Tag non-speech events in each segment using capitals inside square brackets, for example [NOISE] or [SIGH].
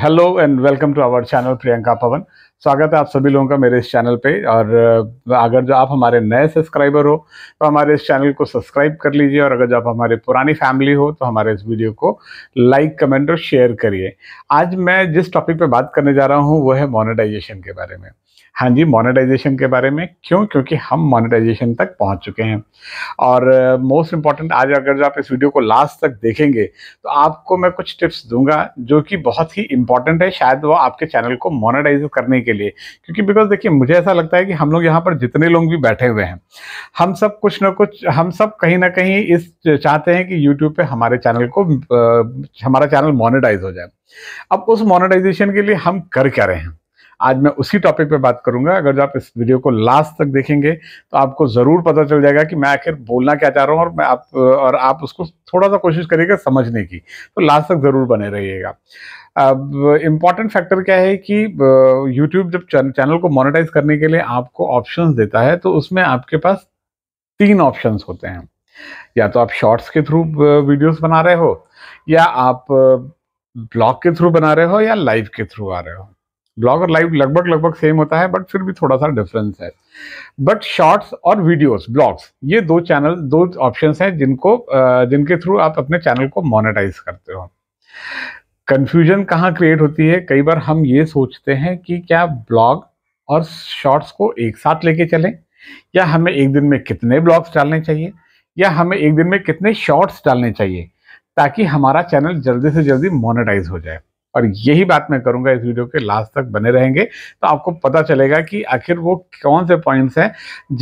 Hello and welcome to our channel Priyanka Pavan. स्वागत है आप सभी लोगों का मेरे इस चैनल पे और अगर जो आप हमारे नए सब्सक्राइबर हो तो हमारे इस चैनल को सब्सक्राइब कर लीजिए और अगर जो आप हमारे पुरानी फैमिली हो तो हमारे इस वीडियो को लाइक कमेंट और शेयर करिए आज मैं जिस टॉपिक पे बात करने जा रहा हूँ वो है मोनेटाइजेशन के बारे में हाँ जी मोनेटाइजेशन के बारे में क्यों क्योंकि हम मोनेटाइजेशन तक पहुंच चुके हैं और मोस्ट uh, इम्पॉर्टेंट आज अगर जो आप इस वीडियो को लास्ट तक देखेंगे तो आपको मैं कुछ टिप्स दूंगा जो कि बहुत ही इंपॉर्टेंट है शायद वो आपके चैनल को मोनेटाइज करने के के लिए क्योंकि बिकॉज देखिए मुझे ऐसा लगता है कि हम लोग यहाँ पर जितने लोग भी बैठे हुए हैं हम सब कुछ ना कुछ हम सब कहीं ना कहीं इस चाहते हैं कि यूट्यूब पे हमारे चैनल को आ, हमारा चैनल मोनिटाइज हो जाए अब उस मोनिटाइजेशन के लिए हम कर क्या रहे हैं आज मैं उसी टॉपिक पे बात करूंगा अगर जो आप इस वीडियो को लास्ट तक देखेंगे तो आपको ज़रूर पता चल जाएगा कि मैं आखिर बोलना क्या चाह रहा हूँ और मैं आप और आप उसको थोड़ा सा कोशिश करिएगा समझने की तो लास्ट तक ज़रूर बने रहिएगा अब इम्पॉर्टेंट फैक्टर क्या है कि यूट्यूब जब चैनल को मोनेटाइज करने के लिए आपको ऑप्शंस देता है तो उसमें आपके पास तीन ऑप्शंस होते हैं या तो आप शॉर्ट्स के थ्रू वीडियोस बना रहे हो या आप ब्लॉग के थ्रू बना रहे हो या लाइव के थ्रू आ रहे हो ब्लॉग और लाइव लगभग लगभग सेम होता है बट फिर भी थोड़ा सा डिफरेंस है बट शॉर्ट्स और वीडियोस ब्लॉग्स ये दो चैनल दो ऑप्शंस हैं जिनको जिनके थ्रू आप अपने चैनल को मोनेटाइज करते हो कंफ्यूजन कहाँ क्रिएट होती है कई बार हम ये सोचते हैं कि क्या ब्लॉग और शॉर्ट्स को एक साथ लेके चलें या हमें एक दिन में कितने ब्लॉग्स डालने चाहिए या हमें एक दिन में कितने शॉर्ट्स डालने चाहिए ताकि हमारा चैनल जल्दी से जल्दी मोनेटाइज हो जाए और यही बात मैं करूंगा इस वीडियो के लास्ट तक बने रहेंगे तो आपको पता चलेगा कि आखिर वो कौन से पॉइंट्स हैं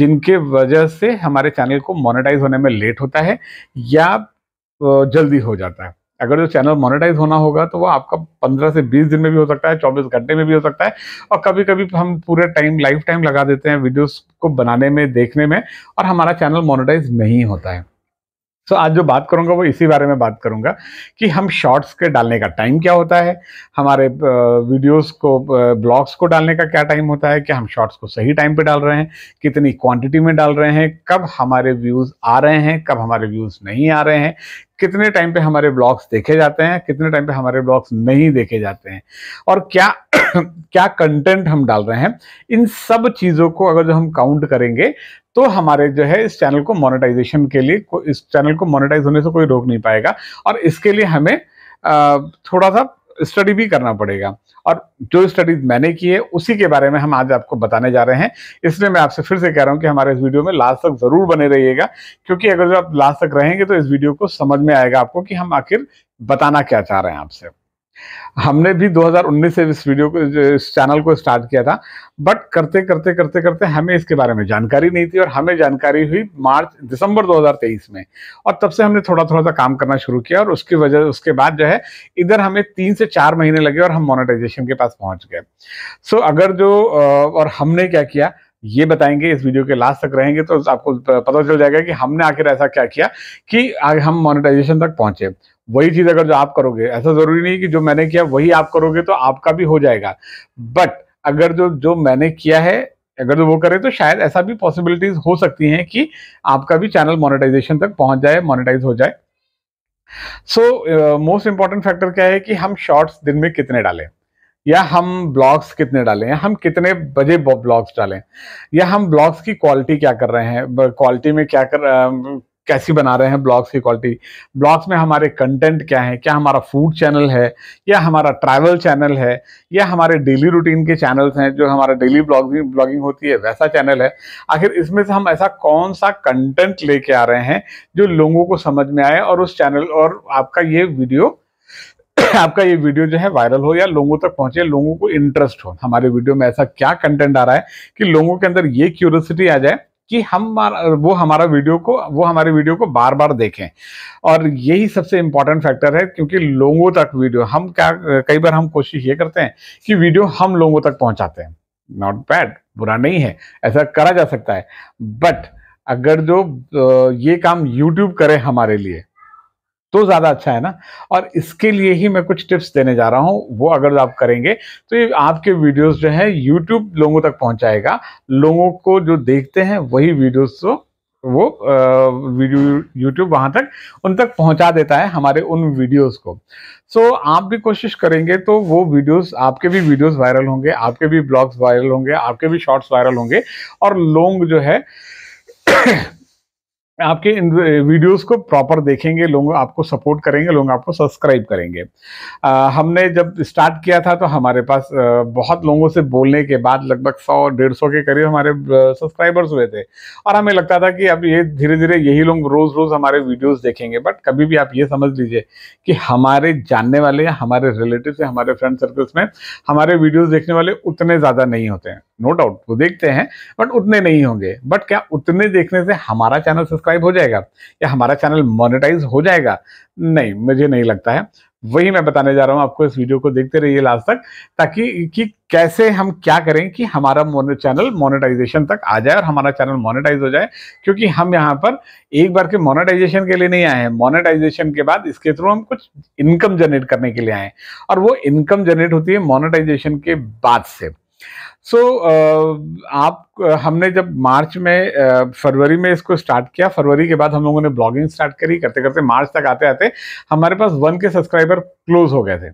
जिनके वजह से हमारे चैनल को मोनेटाइज होने में लेट होता है या जल्दी हो जाता है अगर जो चैनल मोनेटाइज होना होगा तो वो आपका 15 से 20 दिन में भी हो सकता है 24 घंटे में भी हो सकता है और कभी कभी हम पूरे टाइम लाइफ टाइम लगा देते हैं वीडियोस को बनाने में देखने में और हमारा चैनल मोनेटाइज नहीं होता है सो so, आज जो बात करूंगा वो इसी बारे में बात करूंगा कि हम शॉर्ट्स के डालने का टाइम क्या होता है हमारे वीडियोस को ब्लॉग्स को डालने का क्या टाइम होता है क्या हम शॉर्ट्स को सही टाइम पे डाल रहे हैं कितनी क्वांटिटी में डाल रहे हैं कब हमारे व्यूज़ आ रहे हैं कब हमारे व्यूज़ नहीं आ रहे हैं कितने टाइम पे हमारे ब्लॉग्स देखे जाते हैं कितने टाइम पे हमारे ब्लॉग्स नहीं देखे जाते हैं और क्या [CLEARS THROAT] क्या कंटेंट हम डाल रहे हैं इन सब चीज़ों को अगर जो हम काउंट करेंगे तो हमारे जो है इस चैनल को मोनेटाइजेशन के लिए इस चैनल को मोनेटाइज होने से कोई रोक नहीं पाएगा और इसके लिए हमें थोड़ा सा स्टडी भी करना पड़ेगा और जो स्टडीज मैंने की है उसी के बारे में हम आज आपको बताने जा रहे हैं इसलिए मैं आपसे फिर से कह रहा हूँ कि हमारे इस वीडियो में लास्ट तक जरूर बने रहिएगा क्योंकि अगर जो आप लास्ट तक रहेंगे तो इस वीडियो को समझ में आएगा आपको कि हम आखिर बताना क्या चाह रहे हैं आपसे हमने भी 2019 से इस वीडियो को इस चैनल को स्टार्ट किया था बट करते करते करते करते हमें इसके बारे में जानकारी नहीं थी और हमें जानकारी हुई मार्च दिसंबर 2023 में और तब से हमने थोड़ा थोड़ा सा काम करना शुरू किया और उसकी वजह उसके बाद जो है इधर हमें तीन से चार महीने लगे और हम मोनेटाइजेशन के पास पहुंच गए सो अगर जो और हमने क्या किया ये बताएंगे इस वीडियो के लास्ट तक रहेंगे तो आपको पता चल जाएगा कि हमने आखिर ऐसा क्या किया कि हम मोनेटाइजेशन तक पहुंचे वही चीज अगर जो आप करोगे ऐसा जरूरी नहीं कि जो मैंने किया वही आप करोगे तो आपका भी हो जाएगा बट अगर जो जो मैंने किया है अगर वो करें तो शायद ऐसा भी पॉसिबिलिटीज हो सकती हैं कि आपका भी चैनल मोनेटाइजेशन तक पहुंच जाए मोनेटाइज हो जाए सो मोस्ट इंपॉर्टेंट फैक्टर क्या है कि हम शॉर्ट्स दिन में कितने डालें या हम ब्लॉग्स कितने डालें या हम कितने बजे ब्लॉग्स डालें या हम ब्लॉग्स की क्वालिटी क्या कर रहे हैं क्वालिटी में क्या कर कैसी बना रहे हैं ब्लॉग्स की क्वालिटी ब्लॉग्स में हमारे कंटेंट क्या है क्या हमारा फूड चैनल है या हमारा ट्रैवल चैनल है या हमारे डेली रूटीन के चैनल्स हैं जो हमारा डेली ब्लॉगिंग ब्लॉगिंग होती है वैसा चैनल है आखिर इसमें से हम ऐसा कौन सा कंटेंट लेके आ रहे हैं जो लोगों को समझ में आए और उस चैनल और आपका ये वीडियो [COUGHS] आपका ये वीडियो जो है वायरल हो या लोगों तक पहुंचे लोगों को इंटरेस्ट हो हमारे वीडियो में ऐसा क्या कंटेंट आ रहा है कि लोगों के अंदर ये क्यूरियोसिटी आ जाए कि हम वो हमारा वीडियो को वो हमारे वीडियो को बार बार देखें और यही सबसे इंपॉर्टेंट फैक्टर है क्योंकि लोगों तक वीडियो हम क्या कई बार हम कोशिश ये करते हैं कि वीडियो हम लोगों तक पहुंचाते हैं नॉट बैड बुरा नहीं है ऐसा करा जा सकता है बट अगर जो ये काम यूट्यूब करे हमारे लिए तो ज़्यादा अच्छा है ना और इसके लिए ही मैं कुछ टिप्स देने जा रहा हूँ वो अगर आप करेंगे तो ये आपके वीडियोस जो है यूट्यूब लोगों तक पहुँचाएगा लोगों को जो देखते हैं वही वीडियोस तो वो वीडियो यूट्यूब वहाँ तक उन तक पहुँचा देता है हमारे उन वीडियोस को सो so, आप भी कोशिश करेंगे तो वो वीडियोस आपके भी वीडियोस वायरल होंगे आपके भी ब्लॉग्स वायरल होंगे आपके भी शॉर्ट्स वायरल होंगे और लोग जो है आपके इन वीडियोस को प्रॉपर देखेंगे लोग आपको सपोर्ट करेंगे लोग आपको सब्सक्राइब करेंगे आ, हमने जब स्टार्ट किया था तो हमारे पास बहुत लोगों से बोलने के बाद लगभग सौ डेढ़ सौ के करीब हमारे सब्सक्राइबर्स हुए थे और हमें लगता था कि अब ये धीरे धीरे यही लोग रोज़ रोज़ हमारे वीडियोज़ देखेंगे बट कभी भी आप ये समझ लीजिए कि हमारे जानने वाले या हमारे रिलेटिव या हमारे फ्रेंड सर्कल्स में हमारे वीडियोज़ देखने वाले उतने ज़्यादा नहीं होते हैं नो डाउट वो देखते हैं बट उतने नहीं होंगे बट क्या उतने देखने से हमारा चैनल सब्सक्राइब हो जाएगा या हमारा चैनल मोनेटाइज हो जाएगा नहीं मुझे नहीं लगता है वही मैं बताने जा रहा हूं आपको इस वीडियो को देखते रहिए लास्ट तक ताकि कि कैसे हम क्या करें कि हमारा मोने चैनल मोनेटाइजेशन तक आ जाए और हमारा चैनल मोनेटाइज हो जाए क्योंकि हम यहाँ पर एक बार के मोनेटाइजेशन के लिए नहीं आए हैं मोनेटाइजेशन के बाद इसके थ्रू हम कुछ इनकम जनरेट करने के लिए आए हैं और वो इनकम जनरेट होती है मोनेटाइजेशन के बाद से सो so, uh, आप uh, हमने जब मार्च में uh, फरवरी में इसको स्टार्ट किया फरवरी के बाद हम लोगों ने ब्लॉगिंग स्टार्ट करी करते करते मार्च तक आते आते हमारे पास वन के सब्सक्राइबर क्लोज हो गए थे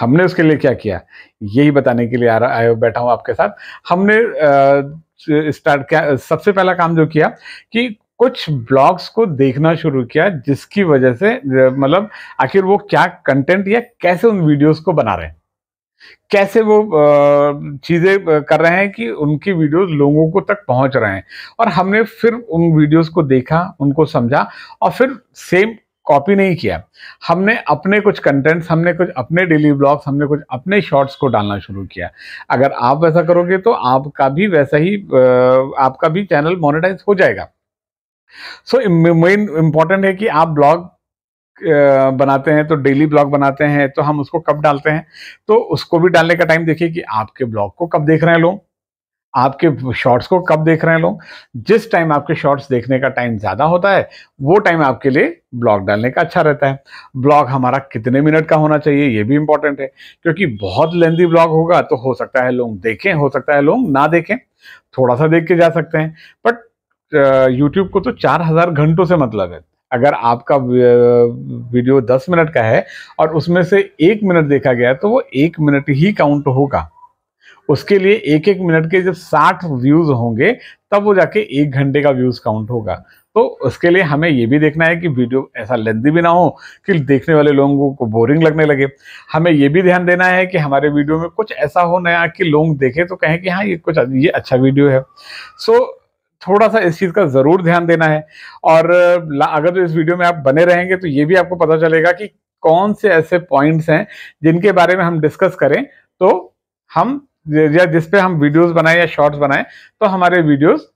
हमने उसके लिए क्या किया यही बताने के लिए आ रहा बैठा हूँ आपके साथ हमने स्टार्ट किया सबसे पहला काम जो किया कि कुछ ब्लॉग्स को देखना शुरू किया जिसकी वजह से मतलब आखिर वो क्या कंटेंट या कैसे उन वीडियोस को बना रहे हैं कैसे वो चीज़ें कर रहे हैं कि उनकी वीडियोस लोगों को तक पहुंच रहे हैं और हमने फिर उन वीडियोस को देखा उनको समझा और फिर सेम कॉपी नहीं किया हमने अपने कुछ कंटेंट्स हमने कुछ अपने डेली ब्लॉग्स हमने कुछ अपने शॉर्ट्स को डालना शुरू किया अगर आप वैसा करोगे तो आपका भी वैसा ही आपका भी चैनल मोनिटाइज हो जाएगा सो मेन इम्पॉर्टेंट है कि आप ब्लॉग बनाते हैं तो डेली ब्लॉग बनाते हैं तो हम उसको कब डालते हैं तो उसको भी डालने का टाइम देखिए कि आपके ब्लॉग को कब देख रहे हैं लोग आपके शॉर्ट्स को कब देख रहे हैं लोग जिस टाइम आपके शॉर्ट्स देखने का टाइम ज़्यादा होता है वो टाइम आपके लिए ब्लॉग डालने का अच्छा रहता है ब्लॉग हमारा कितने मिनट का होना चाहिए ये भी इंपॉर्टेंट है क्योंकि बहुत लेंदी ब्लॉग होगा तो हो सकता है लोग देखें हो सकता है लोग ना देखें थोड़ा सा देख के जा सकते हैं बट यूट्यूब को तो चार हज़ार घंटों से मतलब है अगर आपका वीडियो दस मिनट का है और उसमें से एक मिनट देखा गया तो वो एक मिनट ही काउंट होगा उसके लिए एक एक मिनट के जब साठ व्यूज होंगे तब वो जाके एक घंटे का व्यूज काउंट होगा तो उसके लिए हमें ये भी देखना है कि वीडियो ऐसा लेंदी भी ना हो कि देखने वाले लोगों को बोरिंग लगने लगे हमें ये भी ध्यान देना है कि हमारे वीडियो में कुछ ऐसा हो नया कि लोग देखें तो कहें कि हाँ ये कुछ ये अच्छा वीडियो है सो so, थोड़ा सा इस चीज़ का ज़रूर ध्यान देना है और अगर तो इस वीडियो में आप बने रहेंगे तो ये भी आपको पता चलेगा कि कौन से ऐसे पॉइंट्स हैं जिनके बारे में हम डिस्कस करें तो हम या जिस पे हम वीडियोस बनाएं या शॉर्ट्स बनाएं तो हमारे वीडियोस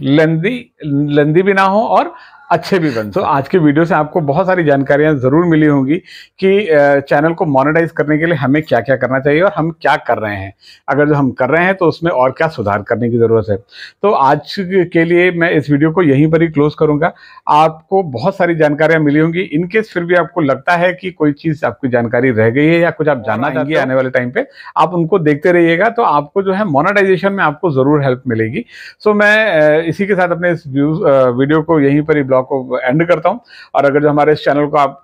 लेंदी लेंदी भी ना हो और अच्छे भी बन तो आज के वीडियो से आपको बहुत सारी जानकारियां जरूर मिली होंगी कि चैनल को मोनेटाइज करने के लिए हमें क्या क्या करना चाहिए और हम क्या कर रहे हैं अगर जो हम कर रहे हैं तो उसमें और क्या सुधार करने की ज़रूरत है तो आज के लिए मैं इस वीडियो को यहीं पर ही क्लोज करूंगा आपको बहुत सारी जानकारियाँ मिली होंगी इनकेस फिर भी आपको लगता है कि कोई चीज़ आपकी जानकारी रह गई है या कुछ आप जानना चाहेंगे तो आने वाले टाइम पर आप उनको देखते रहिएगा तो आपको जो है मोनाटाइजेशन में आपको ज़रूर हेल्प मिलेगी सो मैं इसी के साथ अपने इस वीडियो को यहीं पर ही ब्लॉग को एंड करता हूँ और अगर जो हमारे इस चैनल को आप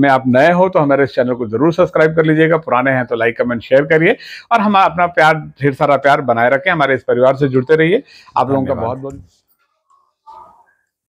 में आप नए हो तो हमारे इस चैनल को जरूर सब्सक्राइब कर लीजिएगा पुराने हैं तो लाइक कमेंट शेयर करिए और हम अपना प्यार ढेर सारा प्यार बनाए रखें हमारे इस परिवार से जुड़ते रहिए आप लोगों का बहुत बहुत